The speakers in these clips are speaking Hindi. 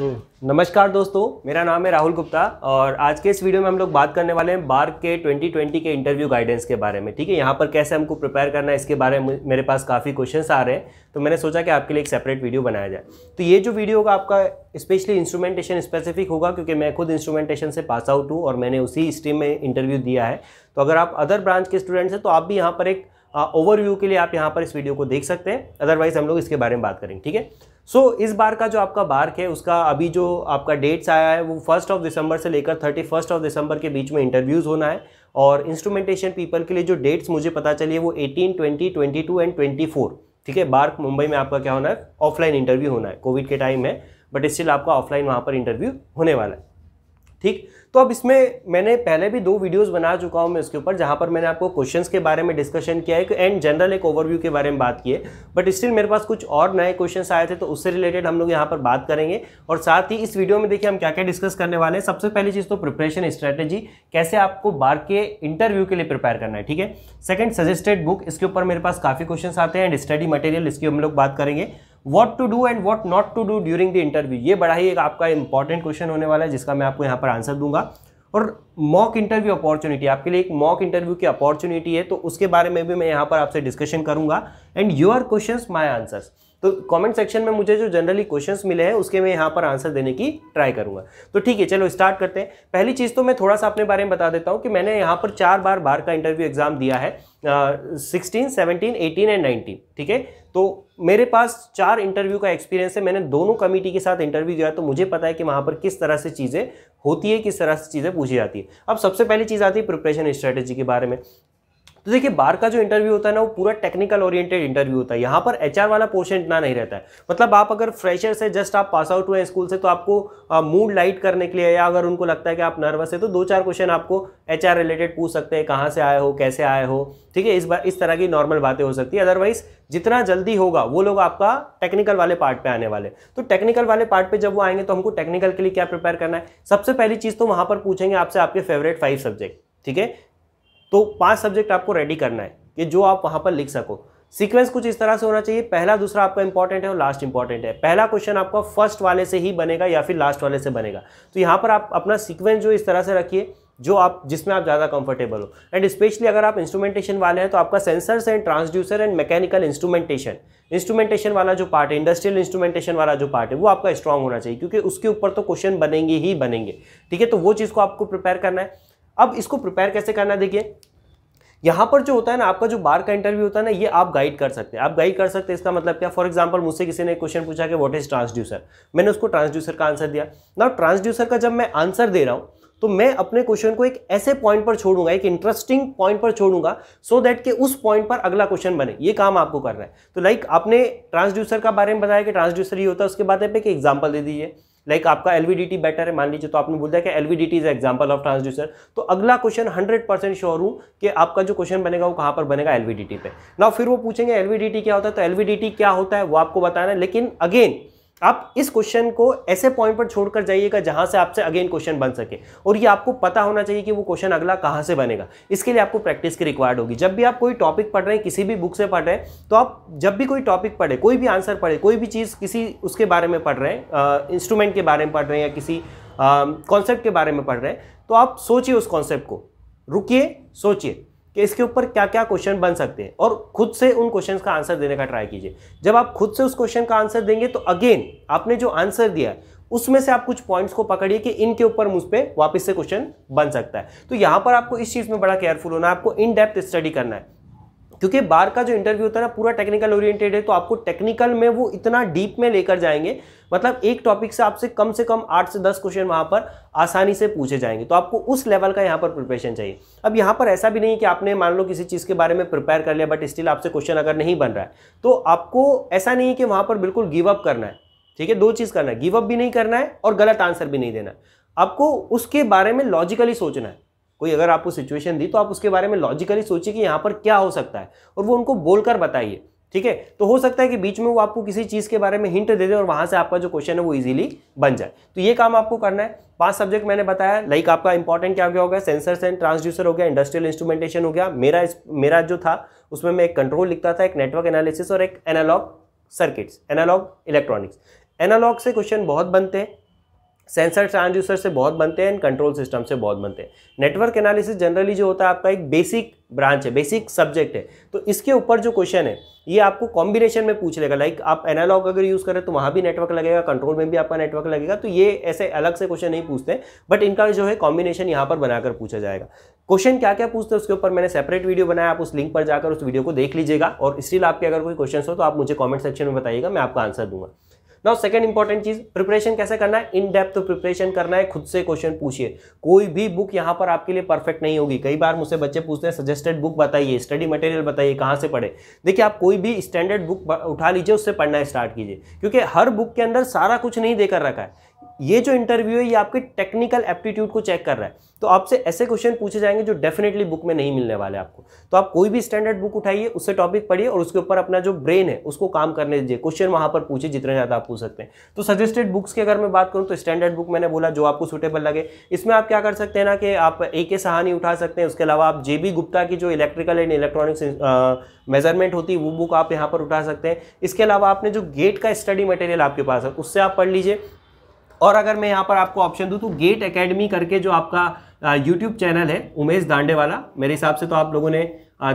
नमस्कार दोस्तों मेरा नाम है राहुल गुप्ता और आज के इस वीडियो में हम लोग बात करने वाले हैं बार के 2020 के इंटरव्यू गाइडेंस के बारे में ठीक है यहाँ पर कैसे हमको प्रिपेयर करना है इसके बारे में मेरे पास काफ़ी क्वेश्चन आ रहे हैं तो मैंने सोचा कि आपके लिए एक सेपरेट वीडियो बनाया जाए तो ये जो वीडियो होगा आपका स्पेशली इंस्ट्रूमेंटेशन स्पेसिफिक होगा क्योंकि मैं खुद इंस्ट्रूमेंटेशन से पास आउट हूँ और मैंने उसी स्ट्रीम में इंटरव्यू दिया है तो अगर आप अदर ब्रांच के स्टूडेंट्स हैं तो आप भी यहाँ पर एक ओवरव्यू के लिए आप यहाँ पर इस वीडियो को देख सकते हैं अदरवाइज हम लोग इसके बारे में बात करेंगे ठीक है सो so, इस बार का जो आपका बार्क है उसका अभी जो आपका डेट्स आया है वो फर्स्ट ऑफ दिसंबर से लेकर थर्टी फर्स्ट ऑफ दिसंबर के बीच में इंटरव्यूज़ होना है और इंस्ट्रूमेंटेशन पीपल के लिए जो डेट्स मुझे पता चली है वो eighteen twenty twenty two and twenty four ठीक है बार्क मुंबई में आपका क्या होना है ऑफलाइन इंटरव्यू होना है कोविड के टाइम है बट स्टिल आपका ऑफलाइन वहाँ पर इंटरव्यू होने वाला है ठीक तो अब इसमें मैंने पहले भी दो वीडियोस बना चुका हूं मैं इसके ऊपर जहां पर मैंने आपको क्वेश्चंस के बारे में डिस्कशन किया है एंड जनरल एक ओवरव्यू के बारे में बात की है बट स्टिल मेरे पास कुछ और नए क्वेश्चन आए थे तो उससे रिलेटेड हम लोग यहाँ पर बात करेंगे और साथ ही इस वीडियो में देखिए हम क्या क्या डिस्कस करने वाले हैं सबसे पहली चीज़ तो प्रिपरेशन स्ट्रैटेजी कैसे आपको बार के इंटरव्यू के लिए प्रिपेयर करना है ठीक है सेकेंड सजेस्टेड बुक इसके ऊपर मेरे पास काफ़ी क्वेश्चन आते हैं एंड स्टडी मटेरियल इसकी हम लोग बात करेंगे what to do and what not to do during the interview ये बड़ा ही एक आपका इंपॉर्टेंट क्वेश्चन होने वाला है जिसका मैं आपको यहाँ पर आंसर दूंगा और मॉक इंटरव्यू अपॉर्चुनिटी आपके लिए एक मॉक इंटरव्यू की अपॉर्चुनिटी है तो उसके बारे में भी मैं यहाँ पर आपसे डिस्कशन करूंगा and your question my answers तो कमेंट सेक्शन में मुझे जो जनरली क्वेश्चंस मिले हैं उसके मैं यहाँ पर आंसर देने की ट्राई करूँगा तो ठीक है चलो स्टार्ट करते हैं पहली चीज़ तो मैं थोड़ा सा अपने बारे में बता देता हूँ कि मैंने यहाँ पर चार बार बार का इंटरव्यू एग्जाम दिया है sixteen seventeen eighteen and nineteen ठीक है तो मेरे पास चार इंटरव्यू का एक्सपीरियंस है मैंने दोनों कमेटी के साथ इंटरव्यू दिया तो मुझे पता है कि वहाँ पर किस तरह से चीज़ें होती है किस तरह से चीज़ें पूछी जाती है अब सबसे पहली चीज़ आती है प्रिपरेशन स्ट्रैटेजी के बारे में तो देखिए बार का जो इंटरव्यू होता है ना वो पूरा टेक्निकल ओरिएंटेड इंटरव्यू होता है यहाँ पर एचआर वाला पोर्शन इतना नहीं रहता है मतलब आप अगर फ्रेशर से जस्ट आप पास आउट हुए स्कूल से तो आपको मूड लाइट करने के लिए या अगर उनको लगता है कि आप नर्वस है तो दो चार क्वेश्चन आपको एच रिलेटेड पूछ सकते हैं कहाँ से आए हो कैसे आए हो ठीक है इस बार इस तरह की नॉर्मल बातें हो सकती है अदरवाइज जितना जल्दी होगा वो लोग आपका टेक्निकल वाले पार्ट पे आने वाले तो टेक्निकल वाले पार्ट पे जब वो आएंगे तो हमको टेक्निकल के लिए क्या प्रिपेयर करना है सबसे पहली चीज़ तो वहाँ पर पूछेंगे आपसे आपके फेवरेट फाइव सब्जेक्ट ठीक है तो पांच सब्जेक्ट आपको रेडी करना है कि जो आप वहां पर लिख सको सीक्वेंस कुछ इस तरह से होना चाहिए पहला दूसरा आपका इंपॉर्टेंट है और लास्ट इंपॉर्टेंट है पहला क्वेश्चन आपका फर्स्ट वाले से ही बनेगा या फिर लास्ट वाले से बनेगा तो यहाँ पर आप अपना सीक्वेंस जो इस तरह से रखिए जो आप जिसमें आप ज़्यादा कंफर्टेबल हो एंड स्पेशली अगर आप इंस्ट्रूमेंटेशन वाले हैं तो आपका sensors and transducer and mechanical instrumentation instrumentation वाला जो पार्ट है इंडस्ट्रियल इंस्ट्रूमेंटेशन वाला जो पार्ट है वो आपका स्ट्रांग होना चाहिए क्योंकि उसके ऊपर तो क्वेश्चन बनेंगे ही बनेंगे ठीक है तो वो चीज़ को आपको प्रिपेयर करना है अब इसको प्रिपेयर कैसे करना देखिए यहाँ पर जो होता है ना आपका जो बार का इंटरव्यू होता है ना ये आप गाइड कर सकते हैं आप गाइड कर सकते हैं इसका मतलब क्या फॉर एग्जांपल मुझसे किसी ने क्वेश्चन पूछा कि व्हाट इज ट्रांसड्यूसर मैंने उसको ट्रांसड्यूसर का आंसर दिया ना ट्रांसड्यूसर का जब मैं आंसर दे रहा हूँ तो मैं अपने क्वेश्चन को एक ऐसे पॉइंट पर छोड़ूंगा एक इंटरेस्टिंग पॉइंट पर छोड़ूंगा सो so दैट के उस पॉइंट पर अगला क्वेश्चन बने ये काम आपको करना है तो लाइक like, आपने ट्रांसड्यूसर का बारे में बताया कि ट्रांसड्यूसर ये होता है उसके बाद एक एग्जाम्पल दे दीजिए लाइक like आपका एलवीडीटी बेटर है मान लीजिए तो आपने बोल दिया कि LVDT is example of transducer तो अगला क्वेश्चन हंड्रेड परसेंट श्योर हूँ कि आपका जो क्वेश्चन बनेगा वो कहाँ पर बनेगा एलवीडीटी पे ना फिर वो पूछेंगे एलवीडीटी क्या होता है तो एलवीडीटी क्या होता है वो आपको बताना है लेकिन अगेन आप इस क्वेश्चन को ऐसे पॉइंट पर छोड़कर जाइएगा जहां से आपसे अगेन क्वेश्चन बन सके और ये आपको पता होना चाहिए कि वो क्वेश्चन अगला कहां से बनेगा इसके लिए आपको प्रैक्टिस की रिक्वायर्ड होगी जब भी आप कोई टॉपिक पढ़ रहे हैं किसी भी बुक से पढ़ रहे हैं तो आप जब भी कोई टॉपिक पढ़े कोई भी आंसर पढ़े कोई भी चीज़ किसी उसके बारे में पढ़ रहे हैं इंस्ट्रूमेंट के बारे में पढ़ रहे हैं या किसी कॉन्सेप्ट के बारे में पढ़ रहे हैं तो आप सोचिए उस कॉन्सेप्ट को रुकिए सोचिए कि इसके ऊपर क्या क्या क्वेश्चन बन सकते हैं और खुद से उन क्वेश्चन का आंसर देने का ट्राई कीजिए जब आप खुद से उस क्वेश्चन का आंसर देंगे तो अगेन आपने जो आंसर दिया उसमें से आप कुछ पॉइंट्स को पकड़िए कि इनके ऊपर मुझ पर वापस से क्वेश्चन बन सकता है तो यहाँ पर आपको इस चीज़ में बड़ा केयरफुल होना है आपको इन डेप्थ स्टडी करना है क्योंकि बार का जो इंटरव्यू होता है ना पूरा टेक्निकल ओरिएंटेड है तो आपको टेक्निकल में वो इतना डीप में लेकर जाएंगे मतलब एक टॉपिक से आपसे कम से कम आठ से दस क्वेश्चन वहाँ पर आसानी से पूछे जाएंगे तो आपको उस लेवल का यहाँ पर प्रिपरेशन चाहिए अब यहाँ पर ऐसा भी नहीं कि आपने मान लो किसी चीज़ के बारे में प्रिपेयर कर लिया बट स्टिल आपसे क्वेश्चन अगर नहीं बन रहा है तो आपको ऐसा नहीं है कि वहाँ पर बिल्कुल गिव अप करना है ठीक है दो चीज़ करना है गिव अप भी नहीं करना है और गलत आंसर भी नहीं देना है आपको उसके बारे में लॉजिकली सोचना है कोई अगर आपको सिचुएशन दी तो आप उसके बारे में लॉजिकली सोचिए कि यहाँ पर क्या हो सकता है और वो उनको बोलकर बताइए ठीक है तो हो सकता है कि बीच में वो आपको किसी चीज़ के बारे में हिंट दे दे और वहाँ से आपका जो क्वेश्चन है वो इजीली बन जाए तो ये काम आपको करना है पांच सब्जेक्ट मैंने बताया लाइक आपका इंपॉर्टेंट क्या क्या हो गया सेंसर्स एंड ट्रांसड्यूसर हो गया इंडस्ट्रियल इंस्ट्रूमेंटेशन हो गया मेरा मेरा जो था उसमें मैं एक कंट्रोल लिखता था एक नेटवर्क एनालिसिस और एक analog circuits analog electronics analog से क्वेश्चन बहुत बनते हैं सेंसर ट्रांसड्यूसर से बहुत बनते हैं एंड कंट्रोल सिस्टम से बहुत बनते हैं नेटवर्क एनालिसिस जनरली जो होता है आपका एक बेसिक ब्रांच है बेसिक सब्जेक्ट है तो इसके ऊपर जो क्वेश्चन है ये आपको कॉम्बिनेशन में पूछ लेगा लाइक आप एनालॉग अगर यूज़ करें तो वहाँ भी नेटवर्क लगेगा कंट्रोल में भी आपका नेटवर्क लगेगा तो ये ऐसे अलग से क्वेश्चन नहीं पूछते बट इनका जो है कॉम्बिनेशन यहाँ पर बनाकर पूछा जाएगा क्वेश्चन क्या क्या पूछते हैं उसके ऊपर मैंने सेपरेट वीडियो बनाया आप उस लिंक पर जाकर उस वीडियो को देख लीजिएगा और स्टिल आपके अगर कोई क्वेश्चन हो तो आप मुझे कॉमेंट सेक्शन में बताइएगा मैं आपका आंसर दूंगा नाउ सेकंड इंपॉर्टेंट चीज प्रिपरेशन कैसे करना है इन डेप्थ प्रिपरेशन करना है खुद से क्वेश्चन पूछिए कोई भी बुक यहाँ पर आपके लिए परफेक्ट नहीं होगी कई बार मुझसे बच्चे पूछते हैं सजेस्टेड बुक बताइए स्टडी मटेरियल बताइए कहाँ से पढ़े देखिए आप कोई भी स्टैंडर्ड बुक उठा लीजिए उससे पढ़ना स्टार्ट कीजिए क्योंकि हर बुक के अंदर सारा कुछ नहीं देकर रखा है ये जो इंटरव्यू है ये आपके टेक्निकल एप्टीट्यूड को चेक कर रहा है तो आपसे ऐसे क्वेश्चन पूछे जाएंगे जो डेफिनेटली बुक में नहीं मिलने वाले आपको तो आप कोई भी स्टैंडर्ड बुक उठाइए उससे टॉपिक पढ़िए और उसके ऊपर अपना जो ब्रेन है उसको काम करने दीजिए क्वेश्चन वहाँ पर पूछे जितने ज़्यादा आप पूछ सकते हैं तो सजेस्टेड बुक्स की अगर मैं बात करूँ तो स्टैंडर्ड बुक मैंने बोला जो आपको सुटेबल लगे इसमें आप क्या कर सकते हैं ना कि आप ए के सहानी उठा सकते हैं उसके अलावा आप जे बी गुप्ता की जो इलेक्ट्रिकल एंड इलेक्ट्रॉनिक्स मेजरमेंट होती है वो बुक आप यहाँ पर उठा सकते हैं इसके अलावा आपने जो गेट का स्टडी मटेरियल आपके पास है उससे आप पढ़ लीजिए और अगर मैं यहाँ पर आपको ऑप्शन दूँ तो गेट अकेडमी करके जो आपका यूट्यूब चैनल है उमेश दांडे वाला मेरे हिसाब से तो आप लोगों ने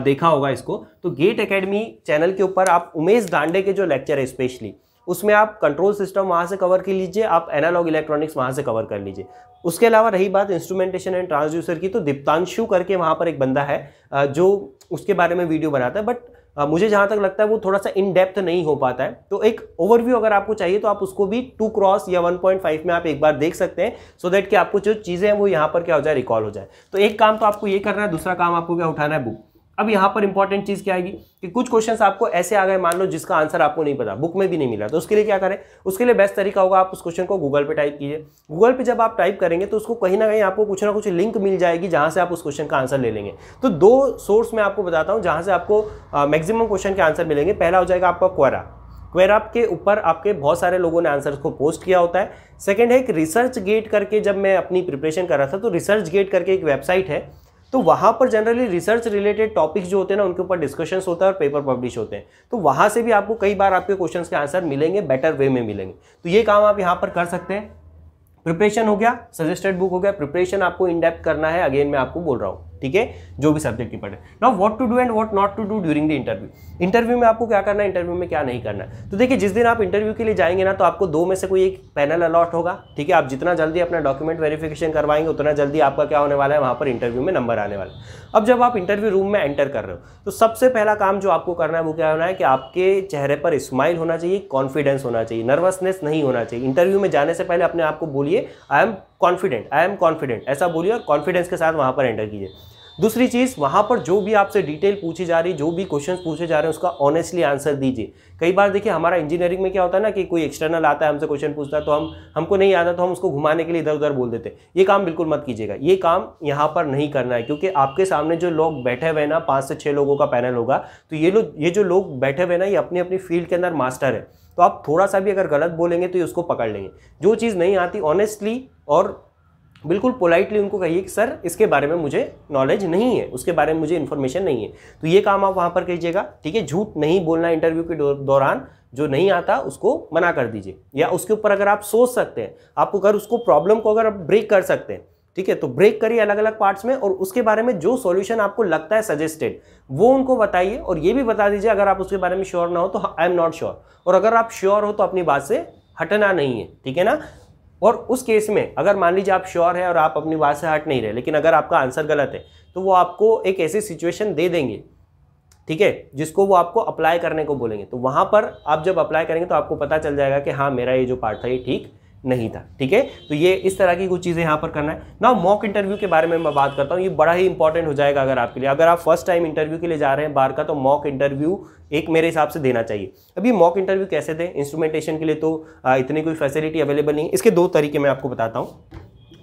देखा होगा इसको तो गेट अकेडमी चैनल के ऊपर आप उमेश दांडे के जो लेक्चर है स्पेशली उसमें आप कंट्रोल सिस्टम वहाँ से कवर कर लीजिए आप एनालॉग इलेक्ट्रॉनिक्स वहाँ से कवर कर लीजिए उसके अलावा रही बात इंस्ट्रूमेंटेशन एंड ट्रांसड्यूसर की तो दीप्तांशु करके वहाँ पर एक बंदा है जो उसके बारे में वीडियो बनाता है बट मुझे जहाँ तक लगता है वो थोड़ा सा इन डेप्थ नहीं हो पाता है तो एक ओवरव्यू अगर आपको चाहिए तो आप उसको भी टू क्रॉस या 1.5 में आप एक बार देख सकते हैं सो so दैट कि आपको जो चीज़ें हैं वो यहाँ पर क्या हो जाए रिकॉल हो जाए तो एक काम तो आपको ये करना है दूसरा काम आपको क्या उठाना है बुक अब यहाँ पर इंपॉर्टेंट चीज़ क्या आएगी कि कुछ क्वेश्चंस आपको ऐसे आ गए मान लो जिसका आंसर आपको नहीं पता बुक में भी नहीं मिला तो उसके लिए क्या करें उसके लिए बेस्ट तरीका होगा आप उस क्वेश्चन को गूगल पे टाइप कीजिए गूगल पे जब आप टाइप करेंगे तो उसको कहीं ना कहीं आपको कुछ ना कुछ लिंक मिल जाएगी जहाँ से आप उस क्वेश्चन का आंसर ले लेंगे तो दो सोर्स मैं आपको बताता हूँ जहाँ से आपको मैक्सिमम क्वेश्चन के आंसर मिलेंगे पहला हो जाएगा आपका क्वेरा क्वेराप के ऊपर आपके बहुत सारे लोगों ने आंसर्स को पोस्ट किया होता है सेकंड है एक रिसर्च गेट करके जब मैं अपनी प्रिपरेशन कर रहा था तो रिसर्च गेट करके एक वेबसाइट है तो वहाँ पर जनरली रिसर्च रिलेटेड टॉपिक्स जो होते हैं ना उनके ऊपर डिस्कशन होता है और पेपर पब्लिश होते हैं तो वहाँ से भी आपको कई बार आपके क्वेश्चन के आंसर मिलेंगे बेटर वे में मिलेंगे तो ये काम आप यहाँ पर कर सकते हैं प्रिपरेशन हो गया सजेस्टेड बुक हो गया प्रिपरेशन आपको इनडेप करना है अगेन मैं आपको बोल रहा हूँ ठीक है जो भी सब्जेक्ट की पढ़े now what to do and what not to do during the interview interview में आपको क्या करना है इंटरव्यू में क्या नहीं करना है तो देखिए जिस दिन आप इंटरव्यू के लिए जाएंगे ना तो आपको दो में से कोई एक पैनल अलॉट होगा ठीक है आप जितना जल्दी अपना डॉक्यूमेंट वेरिफिकेशन करवाएंगे उतना जल्दी आपका क्या होने वाला है वहाँ पर इंटरव्यू में नंबर आने वाला है अब जब आप इंटरव्यू रूम में एंटर कर रहे हो तो सबसे पहला काम जो आपको करना है वो क्या होना है कि आपके चेहरे पर स्माइल होना चाहिए कॉन्फिडेंस होना चाहिए नर्वसनेस नहीं होना चाहिए इंटरव्यू में जाने से पहले अपने आप को बोलिए I am confident I am confident ऐसा बोलिए और कॉन्फिडेंस के साथ वहाँ पर एंटर कीजिए दूसरी चीज़ वहां पर जो भी आपसे डिटेल पूछी जा रही जो भी क्वेश्चन पूछे जा रहे हैं उसका ऑनेस्टली आंसर दीजिए कई बार देखिए हमारा इंजीनियरिंग में क्या होता है ना कि कोई एक्सटर्नल आता है हमसे क्वेश्चन पूछता है तो हम हमको नहीं आता तो हम उसको घुमाने के लिए इधर उधर बोल देते ये काम बिल्कुल मत कीजिएगा ये काम यहाँ पर नहीं करना है क्योंकि आपके सामने जो लोग बैठे हुए ना पाँच से छः लोगों का पैनल होगा तो ये लोग ये जो लोग बैठे हुए ना ये अपनी अपनी फील्ड के अंदर मास्टर है तो आप थोड़ा सा भी अगर गलत बोलेंगे तो ये उसको पकड़ लेंगे जो चीज़ नहीं आती ऑनेस्टली और बिल्कुल पोलाइटली उनको कहिए कि सर इसके बारे में मुझे नॉलेज नहीं है उसके बारे में मुझे इन्फॉर्मेशन नहीं है तो ये काम आप वहाँ पर कीजिएगा ठीक है झूठ नहीं बोलना इंटरव्यू के दौरान जो नहीं आता उसको मना कर दीजिए या उसके ऊपर अगर आप सोच सकते हैं आप अगर उसको प्रॉब्लम को अगर आप ब्रेक कर सकते हैं ठीक है तो ब्रेक करिए अलग अलग पार्ट्स में और उसके बारे में जो सॉल्यूशन आपको लगता है सजेस्टेड वो उनको बताइए और ये भी बता दीजिए अगर आप उसके बारे में श्योर ना हो तो आई एम नॉट श्योर और अगर आप श्योर हो तो अपनी बात से हटना नहीं है ठीक है ना और उस केस में अगर मान लीजिए आप श्योर है और आप अपनी बात से हट नहीं रहे लेकिन अगर आपका आंसर गलत है तो वो आपको एक ऐसी सिचुएशन दे देंगे ठीक है जिसको वो आपको अप्लाई करने को बोलेंगे तो वहाँ पर आप जब अप्लाई करेंगे तो आपको पता चल जाएगा कि हाँ मेरा ये जो पार्ट था ये ठीक नहीं था ठीक है तो ये इस तरह की कुछ चीज़ें यहाँ पर करना है ना मॉक इंटरव्यू के बारे में मैं बात करता हूँ ये बड़ा ही इंपॉर्टेंट हो जाएगा अगर आपके लिए अगर आप फर्स्ट टाइम इंटरव्यू के लिए जा रहे हैं बार का तो मॉक इंटरव्यू एक मेरे हिसाब से देना चाहिए अभी मॉक इंटरव्यू कैसे दें इंस्ट्रूमेंटेशन के लिए तो इतनी कोई फैसिलिटी अवेलेबल नहीं इसके दो तरीके मैं आपको बताता हूँ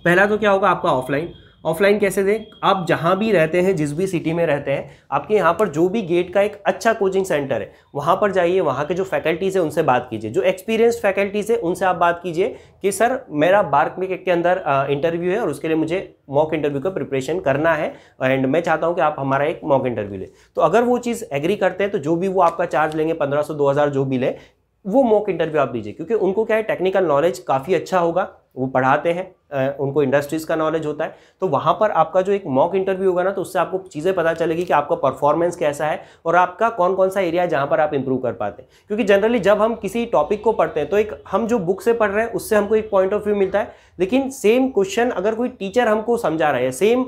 पहला तो क्या होगा आपका ऑफलाइन ऑफलाइन कैसे दें आप जहाँ भी रहते हैं जिस भी सिटी में रहते हैं आपके यहाँ पर जो भी गेट का एक अच्छा कोचिंग सेंटर है वहाँ पर जाइए वहाँ के जो फैकल्टीज़ हैं उनसे बात कीजिए जो एक्सपीरियंस फैकल्टीज़ है उनसे आप बात कीजिए कि सर मेरा बार्क में के अंदर इंटरव्यू है और उसके लिए मुझे मॉक इंटरव्यू का प्रिपरेशन करना है एंड मैं चाहता हूँ कि आप हमारा एक मॉक इंटरव्यू लें तो अगर वो चीज़ एग्री करते हैं तो जो भी वो आपका चार्ज लेंगे पंद्रह सौ दो हज़ार जो भी लें वो मॉक इंटरव्यू आप दीजिए क्योंकि उनको क्या है टेक्निकल नॉलेज काफ़ी अच्छा होगा वो पढ़ाते हैं उनको इंडस्ट्रीज़ का नॉलेज होता है तो वहां पर आपका जो एक मॉक इंटरव्यू होगा ना तो उससे आपको चीज़ें पता चलेगी कि आपका परफॉर्मेंस कैसा है और आपका कौन कौन सा एरिया है जहां पर आप इंप्रूव कर पाते हैं क्योंकि जनरली जब हम किसी टॉपिक को पढ़ते हैं तो एक हम जो बुक से पढ़ रहे हैं उससे हमको एक पॉइंट ऑफ व्यू मिलता है लेकिन सेम क्वेश्चन अगर कोई टीचर हमको समझा रहा है सेम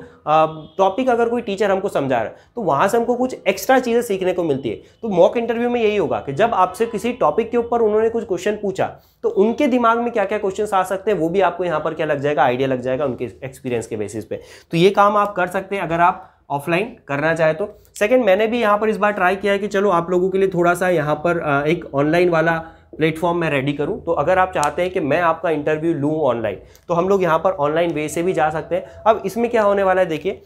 टॉपिक अगर कोई टीचर हमको समझा रहा है तो वहां से हमको कुछ एक्स्ट्रा चीज़ें सीखने को मिलती है तो मॉक इंटरव्यू में यही होगा कि जब आपसे किसी टॉपिक के ऊपर उन्होंने कुछ क्वेश्चन पूछा तो उनके दिमाग में क्या क्या क्वेश्चन आ सकते हैं वो भी आपको यहां पर क्या लग जाए जाएगा आइडिया लग जाएगा उनके एक्सपीरियंस के बेसिस पे तो ये काम आप कर सकते हैं अगर आप ऑफलाइन करना चाहे तो सेकंड मैंने भी यहाँ पर इस बार ट्राई किया है कि चलो आप लोगों के लिए थोड़ा सा यहाँ पर एक ऑनलाइन वाला प्लेटफॉर्म मैं रेडी करूँ तो अगर आप चाहते हैं कि मैं आपका इंटरव्यू लूँ ऑनलाइन तो हम लोग यहाँ पर ऑनलाइन वे से भी जा सकते हैं अब इसमें क्या होने वाला है देखिए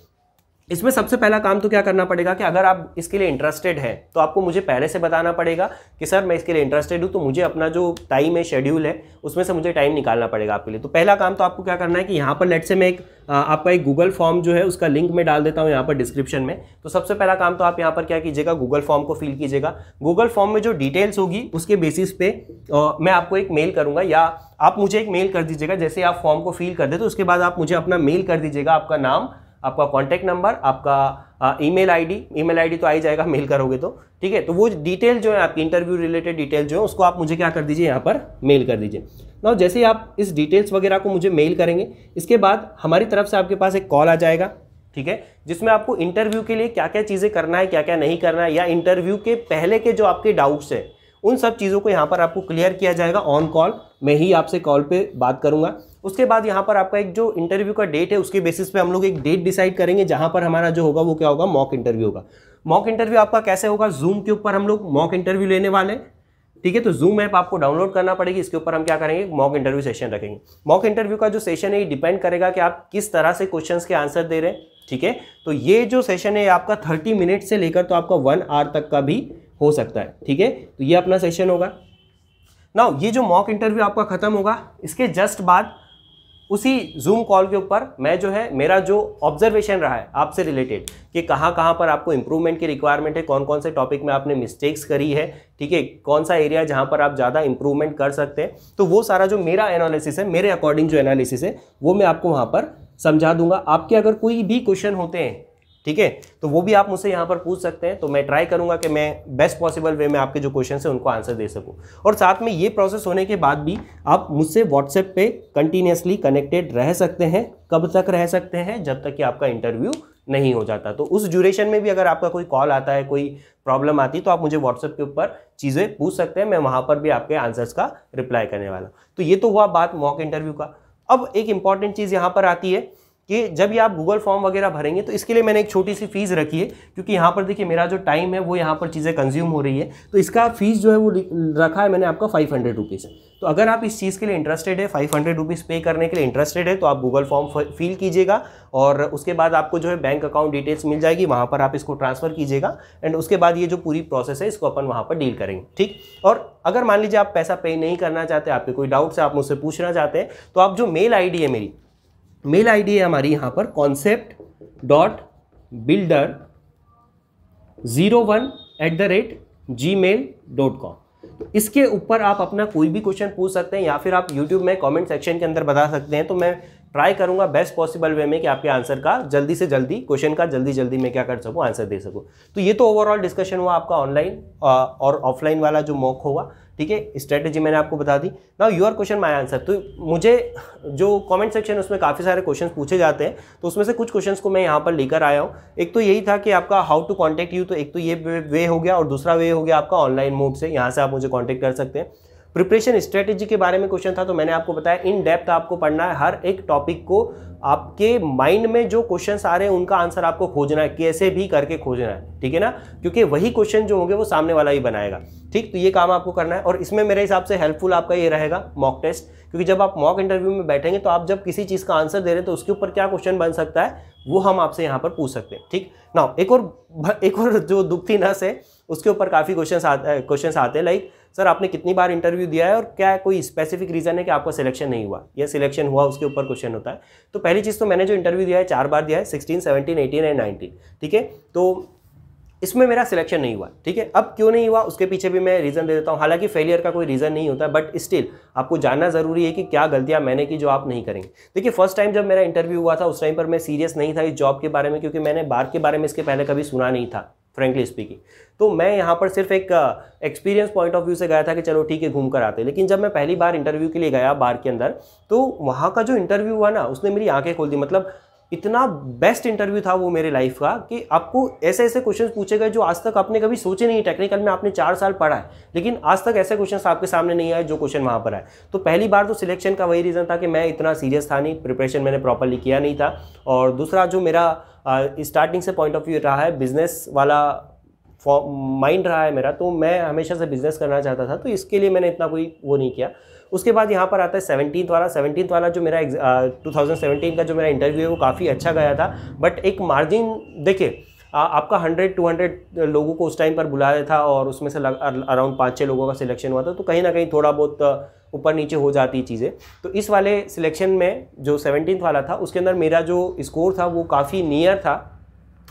इसमें सबसे पहला काम तो क्या करना पड़ेगा कि अगर आप इसके लिए इंटरेस्टेड हैं तो आपको मुझे पहले से बताना पड़ेगा कि सर मैं इसके लिए इंटरेस्टेड हूँ तो मुझे अपना जो टाइम है शेड्यूल है उसमें से मुझे टाइम निकालना पड़ेगा आपके लिए तो पहला काम तो आपको क्या करना है कि यहाँ पर लेट से मैं एक आपका एक गूगल फॉर्म जो है उसका लिंक मैं डाल देता हूँ यहाँ पर डिस्क्रिप्शन में तो सबसे पहला काम तो आप यहाँ पर क्या कीजिएगा गूगल फॉर्म को फिल कीजिएगा गूगल फॉर्म में जो डिटेल्स होगी उसके बेसिस पे मैं आपको एक मेल करूँगा या आप मुझे एक मेल कर दीजिएगा जैसे आप फॉर्म को फिल कर दे तो उसके बाद आप मुझे अपना मेल कर दीजिएगा आपका नाम आपका कॉन्टैक्ट नंबर आपका ईमेल आईडी ईमेल आईडी तो आ ही जाएगा मेल करोगे तो ठीक है तो वो डिटेल जो है आपकी इंटरव्यू रिलेटेड डिटेल जो है उसको आप मुझे क्या कर दीजिए यहाँ पर मेल कर दीजिए ना जैसे ही आप इस डिटेल्स वगैरह को मुझे मेल करेंगे इसके बाद हमारी तरफ से आपके पास एक कॉल आ जाएगा ठीक है जिसमें आपको इंटरव्यू के लिए क्या क्या चीज़ें करना है क्या क्या नहीं करना है या इंटरव्यू के पहले के जो आपके डाउट्स हैं उन सब चीज़ों को यहाँ पर आपको क्लियर किया जाएगा ऑन कॉल मैं ही आपसे कॉल पे बात करूँगा उसके बाद यहाँ पर आपका एक जो इंटरव्यू का डेट है उसके बेसिस पे हम लोग एक डेट डिसाइड करेंगे जहाँ पर हमारा जो होगा वो क्या होगा मॉक इंटरव्यू होगा मॉक इंटरव्यू आपका कैसे होगा जूम के ऊपर हम लोग मॉक इंटरव्यू लेने वाले ठीक है तो जूम ऐप आपको डाउनलोड करना पड़ेगी इसके ऊपर हम क्या करेंगे मॉक इंटरव्यू सेशन रखेंगे मॉक इंटरव्यू का जो सेशन है ये डिपेंड करेगा कि आप किस तरह से क्वेश्चन के आंसर दे रहे हैं ठीक है तो ये जो सेशन है आपका थर्टी मिनट से लेकर तो आपका वन आवर तक का भी हो सकता है ठीक है तो ये अपना सेशन होगा ना ये जो मॉक इंटरव्यू आपका खत्म होगा इसके जस्ट बाद उसी जूम कॉल के ऊपर मैं जो है मेरा जो ऑब्जर्वेशन रहा है आपसे रिलेटेड कि कहाँ कहाँ पर आपको इम्प्रूवमेंट की रिक्वायरमेंट है कौन कौन से टॉपिक में आपने मिस्टेक्स करी है ठीक है कौन सा एरिया जहाँ पर आप ज़्यादा इंप्रूवमेंट कर सकते हैं तो वो सारा जो मेरा एनालिसिस है मेरे अकॉर्डिंग जो एनालिसिस है वो मैं आपको वहाँ पर समझा दूंगा आपके अगर कोई भी क्वेश्चन होते हैं ठीक है तो वो भी आप मुझसे यहाँ पर पूछ सकते हैं तो मैं ट्राई करूँगा कि मैं बेस्ट पॉसिबल वे में आपके जो क्वेश्चन है उनको आंसर दे सकूँ और साथ में ये प्रोसेस होने के बाद भी आप मुझसे व्हाट्सएप पे कंटिन्यूसली कनेक्टेड रह सकते हैं कब तक रह सकते हैं जब तक कि आपका इंटरव्यू नहीं हो जाता तो उस ड्यूरेशन में भी अगर आपका कोई कॉल आता है कोई प्रॉब्लम आती है तो आप मुझे व्हाट्सएप के ऊपर चीज़ें पूछ सकते हैं मैं वहाँ पर भी आपके आंसर्स का रिप्लाई करने वाला तो ये तो हुआ बात मॉक इंटरव्यू का अब एक इंपॉर्टेंट चीज़ यहाँ पर आती है कि जब ये आप गूगल फॉर्म वगैरह भरेंगे तो इसके लिए मैंने एक छोटी सी फीस रखी है क्योंकि यहाँ पर देखिए मेरा जो टाइम है वो यहाँ पर चीज़ें कंज्यूम हो रही है तो इसका फीस जो है वो रखा है मैंने आपका फाइव हंड्रेड रुपीज़ तो अगर आप इस चीज़ के लिए इंटरेस्टेड है फाइव हंड्रेड रुपीज़ पे करने के लिए इंटरेस्टेड है तो आप गूगल फॉर्म फिल कीजिएगा और उसके बाद आपको जो है बैंक अकाउंट डिटेल्स मिल जाएगी वहाँ पर आप इसको ट्रांसफ़र कीजिएगा एंड उसके बाद ये जो पूरी प्रोसेस है इसको अपन वहाँ पर डील करेंगे ठीक और अगर मान लीजिए आप पैसा पे नहीं करना चाहते आपके कोई डाउट्स है आप मुझसे पूछना चाहते हैं तो आप जो मेल आई है मेरी मेल आईडी है हमारी यहाँ पर concept dot builder zero one at the rate G mail dot com इसके ऊपर आप अपना कोई भी क्वेश्चन पूछ सकते हैं या फिर आप यूट्यूब में कमेंट सेक्शन के अंदर बता सकते हैं तो मैं ट्राई करूंगा बेस्ट पॉसिबल वे में कि आपके आंसर का जल्दी से जल्दी क्वेश्चन का जल्दी जल्दी मैं क्या कर सकूँ आंसर दे सकूँ तो ये तो ओवरऑल डिस्कशन हुआ आपका ऑनलाइन और ऑफलाइन वाला जो मॉक होगा ठीक है स्ट्रेटेजी मैंने आपको बता दी now your question my answer तो मुझे जो कमेंट सेक्शन उसमें काफ़ी सारे क्वेश्चंस पूछे जाते हैं तो उसमें से कुछ क्वेश्चंस को मैं यहाँ पर लेकर आया हूँ एक तो यही था कि आपका हाउ टू कॉन्टैक्ट यू तो एक तो ये वे हो गया और दूसरा वे हो गया आपका ऑनलाइन मोड से यहाँ से आप मुझे कॉन्टैक्ट कर सकते हैं प्रिपरेशन स्ट्रेटेजी के बारे में क्वेश्चन था तो मैंने आपको बताया इन डेप्थ आपको पढ़ना है हर एक टॉपिक को आपके माइंड में जो क्वेश्चंस आ रहे हैं उनका आंसर आपको खोजना है कैसे भी करके खोजना है ठीक है ना क्योंकि वही क्वेश्चन जो होंगे वो सामने वाला ही बनाएगा ठीक तो ये काम आपको करना है और इसमें मेरे हिसाब से हेल्पफुल आपका ये रहेगा मॉक टेस्ट क्योंकि जब आप मॉक इंटरव्यू में बैठेंगे तो आप जब किसी चीज़ का आंसर दे रहे हैं तो उसके ऊपर क्या क्वेश्चन बन सकता है वो हम आपसे यहाँ पर पूछ सकते हैं ठीक ना एक और एक और जो दुखती नस है उसके ऊपर काफ़ी क्वेश्चन आते क्वेश्चन आते हैं लाइक सर आपने कितनी बार इंटरव्यू दिया है और क्या कोई स्पेसिफिक रीज़न है कि आपका सिलेक्शन नहीं हुआ या सिलेक्शन हुआ उसके ऊपर क्वेश्चन होता है तो पहली चीज़ तो मैंने जो इंटरव्यू दिया है चार बार दिया है sixteen seventeen eighteen and nineteen ठीक है तो इसमें मेरा सिलेक्शन नहीं हुआ ठीक है अब क्यों नहीं हुआ उसके पीछे भी मैं रीज़न दे देता हूँ हालांकि फेलियर का कोई रीज़न नहीं होता बट स्टिल आपको जानना ज़रूरी है कि क्या गलतियाँ मैंने की जो आप नहीं करेंगे देखिए फर्स्ट टाइम जब मेरा इंटरव्यू हुआ था उस टाइम पर मैं सीरियस नहीं था इस जॉब के बारे में क्योंकि मैंने बार के बारे में इसके पहले कभी सुना नहीं था फ्रेंकली स्पीकिंग तो मैं यहाँ पर सिर्फ एक एक्सपीरियंस पॉइंट ऑफ व्यू से गया था कि चलो ठीक है घूम कर आते लेकिन जब मैं पहली बार इंटरव्यू के लिए गया बार के अंदर तो वहाँ का जो इंटरव्यू हुआ ना उसने मेरी आंखें खोल दी मतलब इतना बेस्ट इंटरव्यू था वो मेरे लाइफ का कि आपको ऐसे ऐसे क्वेश्चन पूछे गए जो आज तक आपने कभी सोचे नहीं टेक्निकल में आपने चार साल पढ़ा है लेकिन आज तक ऐसे क्वेश्चन आपके सामने नहीं आए जो क्वेश्चन वहाँ पर आए तो पहली बार तो सिलेक्शन का वही रीज़न था कि मैं इतना सीरियस था नहीं प्रिपरेशन मैंने प्रॉपरली किया नहीं था और दूसरा जो मेरा स्टार्टिंग से पॉइंट ऑफ व्यू रहा है बिजनेस वाला माइंड रहा है मेरा तो मैं हमेशा से बिज़नेस करना चाहता था तो इसके लिए मैंने इतना कोई वो नहीं किया उसके बाद यहाँ पर आता है सेवनटीन वाला सेवनटीन वाला जो मेरा टू का जो मेरा इंटरव्यू है वो काफ़ी अच्छा गया था बट एक मार्जिन देखिए आपका 100 200 लोगों को उस टाइम पर बुलाया था और उसमें से अराउंड पाँच छः लोगों का सिलेक्शन हुआ था तो कहीं ना कहीं थोड़ा बहुत ऊपर नीचे हो जाती चीज़ें तो इस वाले सिलेक्शन में जो सेवनटीन वाला था उसके अंदर मेरा जो स्कोर था वो काफ़ी नियर था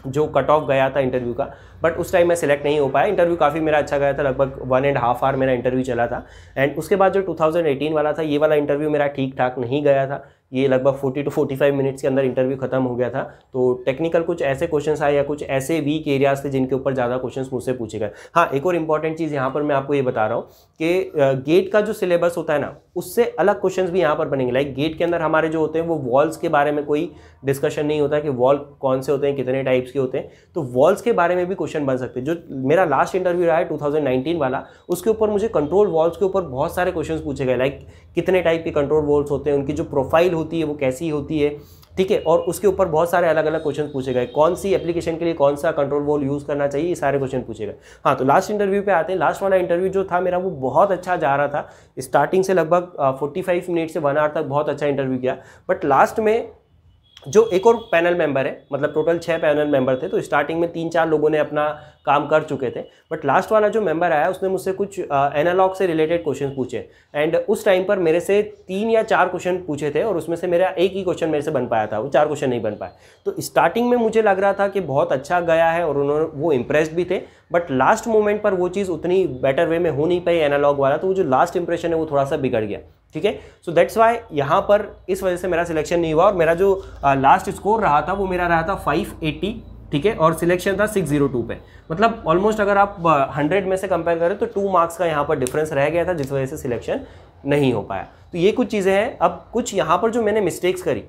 जो कट ऑफ गया था इंटरव्यू का बट उस टाइम मैं सिलेक्ट नहीं हो पाया इंटरव्यू काफ़ी मेरा अच्छा गया था लगभग वन एंड हाफ आवर मेरा इंटरव्यू चला था एंड उसके बाद जो 2018 वाला था ये वाला इंटरव्यू मेरा ठीक ठाक नहीं गया था ये लगभग 40 टू 45 मिनट्स के अंदर इंटरव्यू खत्म हो गया था तो टेक्निकल कुछ ऐसे क्वेश्चंस आए या कुछ ऐसे वीक एरियाज थे जिनके ऊपर ज़्यादा क्वेश्चंस मुझसे पूछे गए हाँ एक और इंपॉर्टेंट चीज़ यहाँ पर मैं आपको ये बता रहा हूँ कि गेट का जो सिलेबस होता है ना उससे अलग क्वेश्चंस भी यहाँ पर बनेंगे लाइक गेट के अंदर हमारे जो होते हैं वो वॉल्स के बारे में कोई डिस्कशन नहीं होता कि वॉल कौन से होते हैं कितने टाइप्स के होते हैं तो वॉल्स के बारे में भी क्वेश्चन क्वेश्चन बन सकते हैं जो मेरा लास्ट इंटरव्यू रहा है 2019 वाला उसके ऊपर मुझे कंट्रोल वॉल्स के ऊपर बहुत सारे क्वेश्चन पूछे गए लाइक कितने टाइप के कंट्रोल वॉल्स होते हैं उनकी जो प्रोफाइल होती है वो कैसी होती है ठीक है और उसके ऊपर बहुत सारे अलग अलग क्वेश्चन पूछे गए कौन सी एप्लीकेशन के लिए कौन सा कंट्रोल वॉल यूज़ करना चाहिए ये सारे क्वेश्चन पूछे गए हाँ तो लास्ट इंटरव्यू पे आते हैं लास्ट वाला इंटरव्यू जो था मेरा वो बहुत अच्छा जा रहा था स्टार्टिंग से लगभग फोर्टी फाइव मिनट से वन आवर तक बहुत अच्छा इंटरव्यू किया बट लास्ट में जो एक और पैनल मेंबर है मतलब टोटल छः पैनल मेंबर थे तो स्टार्टिंग में तीन चार लोगों ने अपना काम कर चुके थे बट लास्ट वाला जो मेंबर आया उसने मुझसे कुछ एनालॉग से रिलेटेड क्वेश्चन पूछे एंड उस टाइम पर मेरे से तीन या चार क्वेश्चन पूछे थे और उसमें से मेरा एक ही क्वेश्चन मेरे से बन पाया था वो चार क्वेश्चन नहीं बन पाया तो स्टार्टिंग में मुझे लग रहा था कि बहुत अच्छा गया है और उन्होंने वो इम्प्रेस्ड भी थे बट लास्ट मोमेंट पर वो चीज़ उतनी बेटर वे में हो नहीं पाई एनालॉग वाला तो वो जो लास्ट इंप्रेशन है वो थोड़ा सा बिगड़ गया ठीक है सो दैट्स वाई यहाँ पर इस वजह से मेरा सिलेक्शन नहीं हुआ और मेरा जो लास्ट स्कोर रहा था वो मेरा रहा था 580 ठीक है और सिलेक्शन था 602 पे मतलब ऑलमोस्ट अगर आप 100 में से कंपेयर करें तो टू मार्क्स का यहाँ पर डिफरेंस रह गया था जिस वजह से सिलेक्शन नहीं हो पाया तो ये कुछ चीज़ें हैं अब कुछ यहाँ पर जो मैंने मिस्टेक्स करी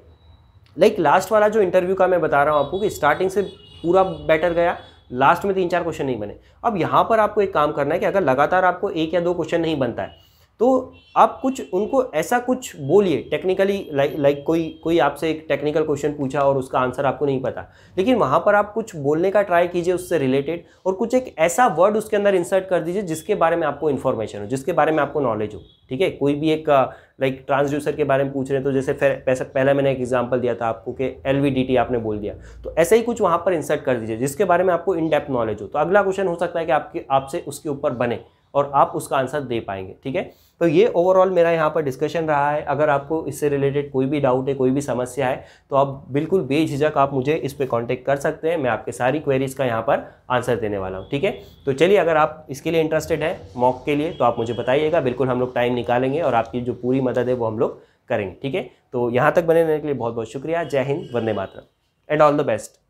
लाइक like लास्ट वाला जो इंटरव्यू का मैं बता रहा हूँ आपको कि स्टार्टिंग से पूरा बेटर गया लास्ट में तीन चार क्वेश्चन नहीं बने अब यहाँ पर आपको एक काम करना है कि अगर लगातार आपको एक या दो क्वेश्चन नहीं बनता है तो आप कुछ उनको ऐसा कुछ बोलिए टेक्निकली लाइक लाइक कोई कोई आपसे एक टेक्निकल क्वेश्चन पूछा और उसका आंसर आपको नहीं पता लेकिन वहाँ पर आप कुछ बोलने का ट्राई कीजिए उससे रिलेटेड और कुछ एक ऐसा वर्ड उसके अंदर इंसर्ट कर दीजिए जिसके बारे में आपको इन्फॉर्मेशन हो जिसके बारे में आपको नॉलेज हो ठीक है कोई भी एक लाइक uh, ट्रांसड्यूसर के बारे में पूछ रहे हैं तो जैसे पहले मैंने एक एग्जाम्पल दिया था आपको कि एल आपने बोल दिया तो ऐसे ही कुछ वहाँ पर इंसर्ट कर दीजिए जिसके बारे में आपको इन डेप्थ नॉलेज हो तो अगला क्वेश्चन हो सकता है कि आपके आपसे उसके ऊपर बने और आप उसका आंसर दे पाएंगे ठीक है तो ये ओवरऑल मेरा यहाँ पर डिस्कशन रहा है अगर आपको इससे रिलेटेड कोई भी डाउट है कोई भी समस्या है तो आप बिल्कुल बेझिझक आप मुझे इस पर कॉन्टेक्ट कर सकते हैं मैं आपके सारी क्वेरीज़ का यहाँ पर आंसर देने वाला हूँ ठीक है तो चलिए अगर आप इसके लिए इंटरेस्टेड है मॉक के लिए तो आप मुझे बताइएगा बिल्कुल हम लोग टाइम निकालेंगे और आपकी जो पूरी मदद है वो हम लोग करेंगे ठीक है तो यहाँ तक बने रहने के लिए बहुत बहुत शुक्रिया जय हिंद वंदे मातरम एंड ऑल द बेस्ट